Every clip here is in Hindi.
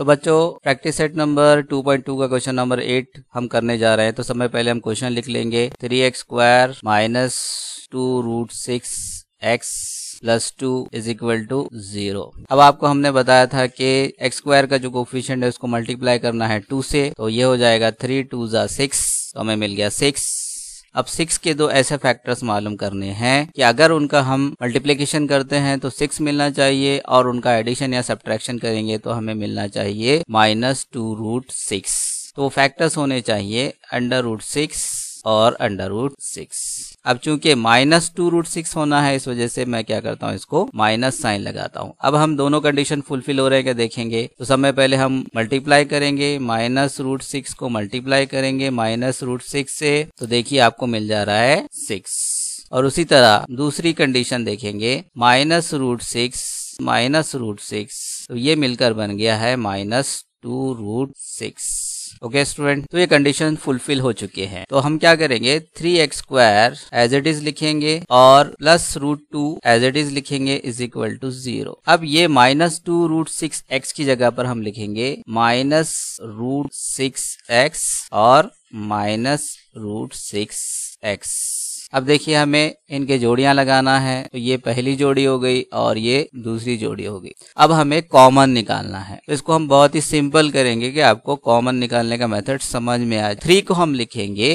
तो बच्चों प्रैक्टिस सेट नंबर 2.2 का क्वेश्चन नंबर एट हम करने जा रहे हैं तो समय पहले हम क्वेश्चन लिख लेंगे three x square minus two root six x plus two is equal to zero अब आपको हमने बताया था कि एक्स स्क्वायर का जो कोफिशियंट है उसको मल्टीप्लाई करना है टू से तो ये हो जाएगा थ्री टू जा सिक्स तो हमें मिल गया सिक्स अब सिक्स के दो ऐसे फैक्टर्स मालूम करने हैं कि अगर उनका हम मल्टीप्लीकेशन करते हैं तो सिक्स मिलना चाहिए और उनका एडिशन या सब्ट्रैक्शन करेंगे तो हमें मिलना चाहिए माइनस टू रूट सिक्स तो फैक्टर्स होने चाहिए अंडर रूट सिक्स और अंडर रूट सिक्स अब चूंकि माइनस टू रूट सिक्स होना है इस वजह से मैं क्या करता हूँ इसको माइनस साइन लगाता हूँ अब हम दोनों कंडीशन फुलफिल हो रहे हैं क्या देखेंगे तो समय पहले हम मल्टीप्लाई करेंगे माइनस रूट सिक्स को मल्टीप्लाई करेंगे माइनस रूट सिक्स से तो देखिए आपको मिल जा रहा है सिक्स और उसी तरह दूसरी कंडीशन देखेंगे minus root six minus root six तो ये मिलकर बन गया है minus two root six okay student तो ये कंडीशन फुलफिल हो चुके हैं तो हम क्या करेंगे three x square as it is लिखेंगे और plus root two as it is लिखेंगे इज इक्वल टू जीरो अब ये minus two root six x की जगह पर हम लिखेंगे माइनस रूट सिक्स एक्स और माइनस रूट सिक्स एक्स अब देखिए हमें इनके जोड़ियां लगाना है तो ये पहली जोड़ी हो गई और ये दूसरी जोड़ी हो गई अब हमें कॉमन निकालना है तो इसको हम बहुत ही सिंपल करेंगे कि आपको कॉमन निकालने का मेथड समझ में आए थ्री को हम लिखेंगे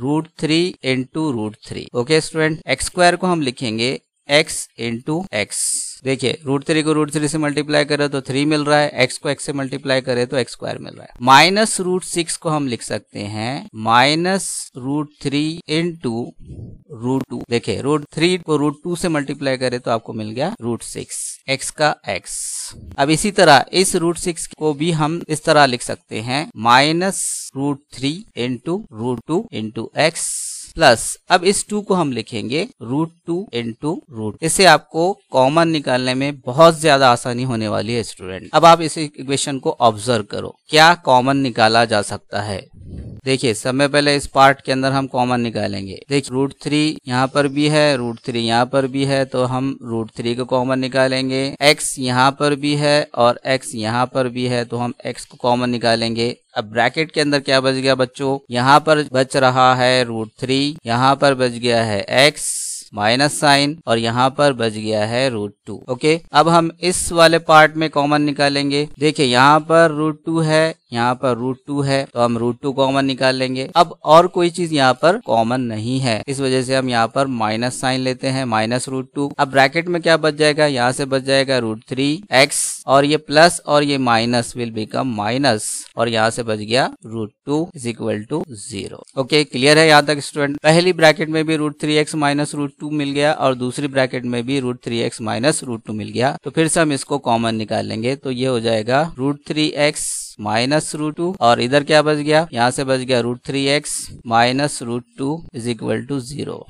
root three into root three okay student x square को हम लिखेंगे एक्स इंटू एक्स देखिए रूट थ्री को रूट थ्री से मल्टीप्लाई करें तो थ्री मिल रहा है एक्स को एक्स से मल्टीप्लाई करें तो एक्स स्क्वायर मिल रहा है माइनस रूट सिक्स को हम लिख सकते हैं minus root three into root two देखिये रूट थ्री को रूट टू से मल्टीप्लाई करे तो आपको मिल गया रूट सिक्स एक्स का एक्स अब इसी तरह इस रूट सिक्स को भी हम इस तरह लिख सकते हैं minus root three into root two into x plus अब इस टू को हम लिखेंगे root two into root इसे आपको कॉमन निकालने में बहुत ज्यादा आसानी होने वाली है स्टूडेंट अब आप इस इक्वेशन को ऑब्जर्व करो क्या कॉमन निकाला जा सकता है देखिए सब में पहले इस पार्ट के अंदर हम कॉमन निकालेंगे देखिए रूट थ्री यहाँ पर भी है रूट थ्री यहाँ पर भी है तो हम रूट थ्री को कॉमन निकालेंगे एक्स यहाँ पर भी है और एक्स यहाँ पर भी है तो हम एक्स को कॉमन निकालेंगे अब ब्रैकेट के अंदर क्या बच गया बच्चों यहाँ पर बच रहा है रूट थ्री यहाँ पर बच गया है एक्स माइनस साइन और यहाँ पर बच गया है रूट टू ओके अब हम इस वाले पार्ट में कॉमन निकालेंगे देखिए यहाँ पर रूट टू है यहाँ पर रूट टू है तो हम रूट टू कॉमन निकाल लेंगे अब और कोई चीज यहाँ पर कॉमन नहीं है इस वजह से हम यहाँ पर माइनस साइन लेते हैं माइनस रूट टू अब ब्रैकेट में क्या बच जाएगा यहाँ से बच जाएगा रूट थ्री एक्स और ये प्लस और ये माइनस विल बिकम माइनस और यहाँ से बच गया root two is equal to zero okay clear है यहाँ तक स्टूडेंट पहली ब्रैकेट में भी root three x minus root two मिल गया और दूसरी ब्रैकेट में भी root three x minus root two मिल गया तो फिर से हम इसको कॉमन निकाल लेंगे तो ये हो जाएगा root three x minus root two और इधर क्या बच गया यहाँ से बच गया root three x minus root two is equal to zero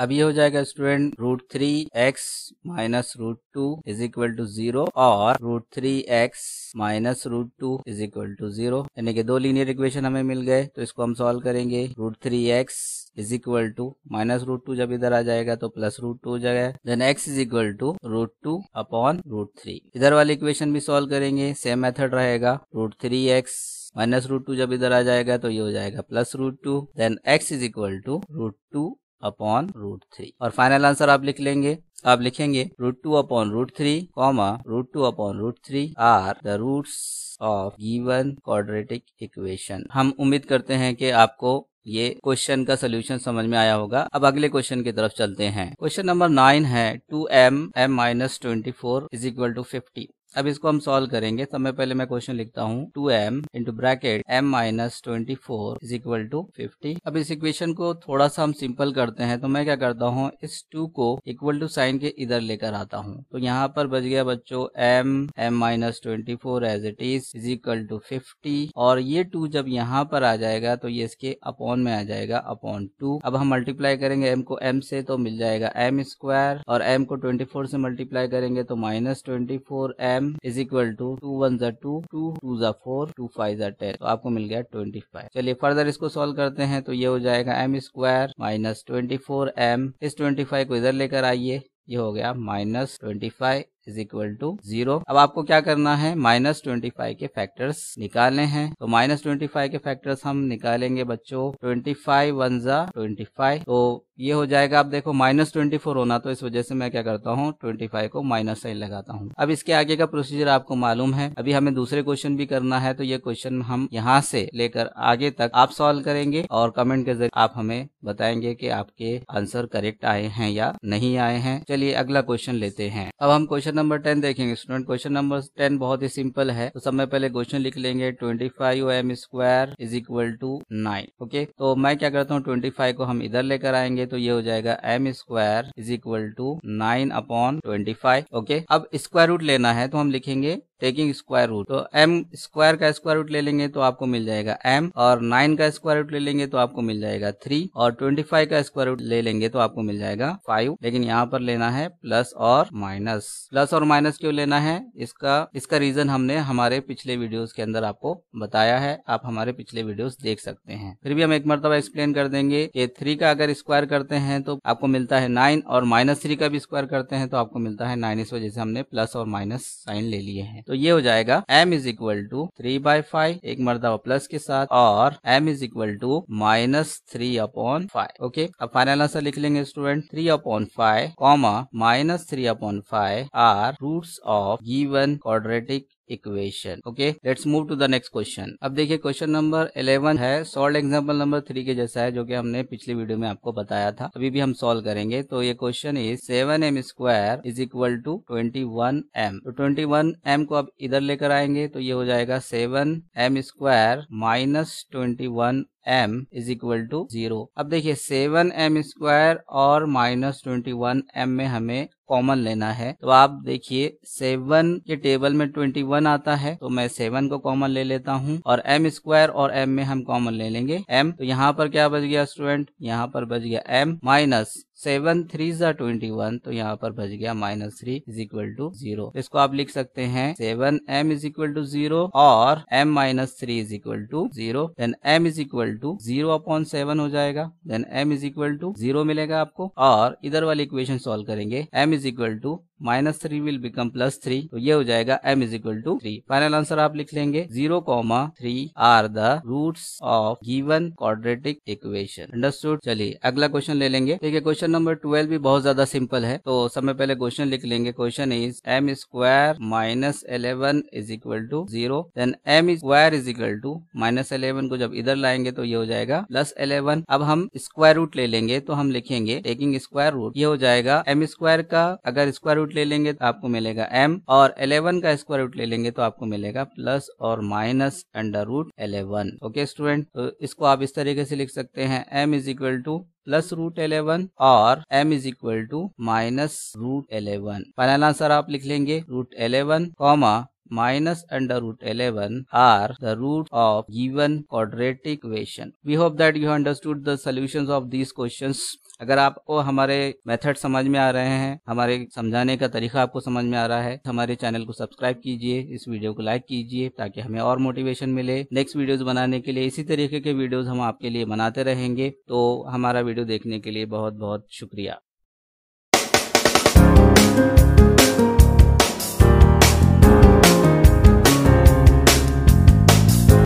अब ये हो जाएगा student root three x minus root two is equal to zero और root three x minus root two is equal to zero यानी कि दो लीनियर इक्वेशन हमें मिल गए तो इसको हम सॉल्व करेंगे root three x is equal to minus root two जब इधर आ जाएगा तो प्लस रूट टू हो जाएगा then x is equal to root two upon root three इधर वाले इक्वेशन भी सॉल्व करेंगे सेम मेथड रहेगा root three x minus root two जब इधर आ जाएगा तो ये हो जाएगा plus root two then x is equal to root two upon root three और फाइनल आंसर आप लिख लेंगे आप लिखेंगे root two upon root three comma root two upon root three are the roots of given quadratic equation हम उम्मीद करते हैं कि आपको ये क्वेश्चन का सोल्यूशन समझ में आया होगा अब अगले क्वेश्चन की तरफ चलते हैं क्वेश्चन नंबर नाइन है two m m minus twenty four is equal to fifty अब इसको हम सॉल्व करेंगे तो मैं पहले मैं क्वेश्चन लिखता हूँ two m into bracket m minus twenty four is equal to fifty अब इस इक्वेशन को थोड़ा सा हम सिंपल करते हैं तो मैं क्या करता हूँ इस टू को इक्वल टू साइन के इधर लेकर आता हूँ तो यहाँ पर बच गया बच्चों m m minus twenty four as it is is equal to fifty और ये टू जब यहाँ पर आ जाएगा तो ये इसके अपॉन में आ जाएगा अपॉन टू अब हम मल्टीप्लाई करेंगे एम को एम से तो मिल जाएगा एम स्क्वायर और एम को ट्वेंटी फोर से मल्टीप्लाई करेंगे तो minus twenty four m m is equal to two two one two two two ज़ा फोर टू फाइव ज़ा टेन तो आपको मिल गया ट्वेंटी फाइव चलिए फर्दर इसको सॉल्व करते हैं तो ये हो जाएगा m square minus twenty four m इस ट्वेंटी फाइव को इधर लेकर आइए ये हो गया minus twenty five is equal to zero अब आपको क्या करना है माइनस ट्वेंटी फाइव के फैक्टर्स निकालने हैं तो माइनस ट्वेंटी फाइव के फैक्टर्स हम निकालेंगे बच्चों ट्वेंटी फाइव वन जा ट्वेंटी फाइव तो ये हो जाएगा आप देखो माइनस ट्वेंटी फोर होना तो इस वजह से मैं क्या करता हूँ ट्वेंटी फाइव को माइनस साइन लगाता हूँ अब इसके आगे का प्रोसीजर आपको मालूम है अभी हमें दूसरे क्वेश्चन भी करना है तो ये क्वेश्चन हम यहाँ से लेकर आगे तक आप सॉल्व करेंगे और कमेंट के जरिए आप हमें बताएंगे की आपके आंसर करेक्ट आए हैं या नहीं आए हैं चलिए अगला क्वेश्चन लेते हैं अब हम क्वेश्चन क्वेश्चन नंबर टेन देखेंगे स्टूडेंट क्वेश्चन नंबर टेन बहुत ही सिंपल है तो सबसे पहले क्वेश्चन लिख लेंगे twenty five m square is equal to nine okay तो मैं क्या करता हूँ ट्वेंटी फाइव को हम इधर लेकर आएंगे तो ये हो जाएगा m square is equal to nine upon twenty five okay अब स्क्वायर रूट लेना है तो हम लिखेंगे टेकिंग स्क्वायर रूट तो एम स्क्वायर का स्क्वायर रूट ले लेंगे तो आपको मिल जाएगा एम और नाइन का स्क्वायर रूट ले लेंगे तो आपको मिल जाएगा थ्री और ट्वेंटी फाइव का स्क्वायर रूट ले लेंगे तो आपको मिल जाएगा फाइव लेकिन यहाँ पर लेना है प्लस और माइनस प्लस और माइनस क्यों लेना है इसका इसका रीजन हमने हमारे पिछले वीडियोज के अंदर आपको बताया है आप हमारे पिछले वीडियोज देख सकते हैं फिर भी हम एक मरतबा एक्सप्लेन कर देंगे कि थ्री का अगर स्क्वायर करते हैं तो आपको मिलता है नाइन और माइनस थ्री का भी स्क्वायर करते हैं तो आपको मिलता है नाइन इस वजह से हमने प्लस और माइनस साइन ले लिए हैं तो तो ये हो जाएगा m is equal to three by five एक मरदा प्लस के साथ और m is equal to minus three upon five okay अब फाइनल आंसर लिख लेंगे student three upon five comma minus three upon five are root of given quadratic equation okay let's move to the next question अब देखिए क्वेश्चन नंबर इलेवन है सोल्व एग्जाम्पल नंबर थ्री के जैसा है जो कि हमने पिछली वीडियो में आपको बताया था अभी भी हम सोल्व करेंगे तो ये question is seven m square is equal to twenty one m तो ट्वेंटी वन एम को आप इधर लेकर आएंगे तो ये हो जाएगा seven m square minus twenty one m is equal to zero अब देखिए सेवन एम स्क्वायर और माइनस ट्वेंटी वन एम में हमें कॉमन लेना है तो आप देखिए सेवन के टेबल में ट्वेंटी वन आता है तो मैं सेवन को कॉमन ले लेता हूँ और एम स्क्वायर और एम में हम कॉमन ले लेंगे एम तो यहाँ पर क्या बच गया स्टूडेंट यहाँ पर बच गया एम माइनस सेवन थ्री जा ट्वेंटी वन तो यहाँ पर बच गया minus three is equal to zero इसको आप लिख सकते हैं seven m is equal to zero और m minus three is equal to zero then m is equal to zero upon seven हो जाएगा then m is equal to zero मिलेगा आपको और इधर वाली इक्वेशन सोल्व करेंगे m is equal to minus three will become plus three तो ये हो जाएगा m is equal to three final answer आप लिख लेंगे zero comma three are the root of given quadratic equation understood चलिए अगला क्वेश्चन ले लेंगे ठीक है क्वेश्चन नंबर ट्वेल्व भी बहुत ज्यादा सिंपल है तो समय पहले क्वेश्चन लिख लेंगे question is m square minus eleven is equal to zero then m square is equal to minus eleven को जब इधर लाएंगे तो ये हो जाएगा प्लस एलेवन अब हम स्क्वायर रूट ले लेंगे तो हम लिखेंगे टेकिंग स्क्वायर रूट ये हो जाएगा एम स्क्वायर का अगर स्क्वायर रूट रूट ले लेंगे तो आपको मिलेगा एम और एलेवन का स्क्वायर रूट ले लेंगे तो आपको मिलेगा प्लस और minus under root eleven okay student तो इसको आप इस तरीके से लिख सकते हैं m is equal to plus root eleven और m is equal to minus root eleven final answer आप लिख लेंगे root eleven comma minus under root 11 are the root of given quadratic equation. We hope that you understood the solutions of these questions. अगर आपको हमारे मेथड समझ में आ रहे हैं हमारे समझाने का तरीका आपको समझ में आ रहा है तो हमारे चैनल को सब्सक्राइब कीजिए इस वीडियो को लाइक कीजिए ताकि हमें और मोटिवेशन मिले नेक्स्ट वीडियोस बनाने के लिए इसी तरीके के वीडियोस हम आपके लिए बनाते रहेंगे तो हमारा वीडियो देखने के लिए बहुत बहुत शुक्रिया